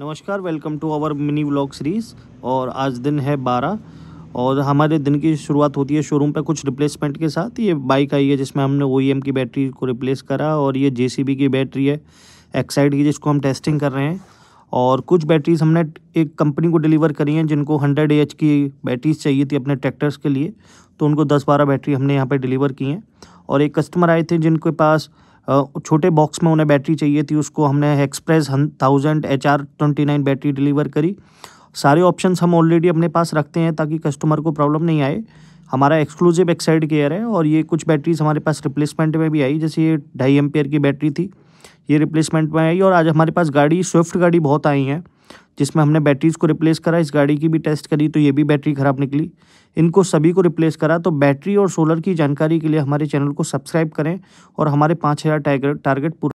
नमस्कार welcome to our mini vlog series और आज दिन है बारह और हमारे दिन की शुरुआत होती है शोरूम पे कुछ रिप्लेसमेंट के साथ ये बाइक आई है जिसमें हमने ओ e की बैटरी को रिप्लेस करा और ये जे की बैटरी है एक्साइड की जिसको हम टेस्टिंग कर रहे हैं और कुछ बैटरीज हमने एक कंपनी को डिलीवर करी हैं जिनको हंड्रेड ए की बैटरीज चाहिए थी अपने ट्रैक्टर्स के लिए तो उनको दस बारह बैटरी हमने यहाँ पर डिलीवर की हैं और एक कस्टमर आए थे जिनके पास छोटे बॉक्स में उन्हें बैटरी चाहिए थी उसको हमने express thousand H R twenty nine battery deliver करी सारे ऑप्शंस हम ऑलरेडी अपने पास रखते हैं ताकि कस्टमर को प्रॉब्लम नहीं आए हमारा एक्सक्लूसिव एक्साइड केयर है और ये कुछ बैटरीज हमारे पास रिप्लेसमेंट में भी आई जैसे ये ढाई एम की बैटरी थी ये रिप्लेसमेंट में आई और आज हमारे पास गाड़ी स्विफ्ट गाड़ी बहुत आई हैं जिसमें हमने बैटरीज को रिप्लेस करा इस गाड़ी की भी टेस्ट करी तो ये भी बैटरी ख़राब निकली इनको सभी को रिप्लेस करा तो बैटरी और सोलर की जानकारी के लिए हमारे चैनल को सब्सक्राइब करें और हमारे पाँच हज़ार टारगेट पूरा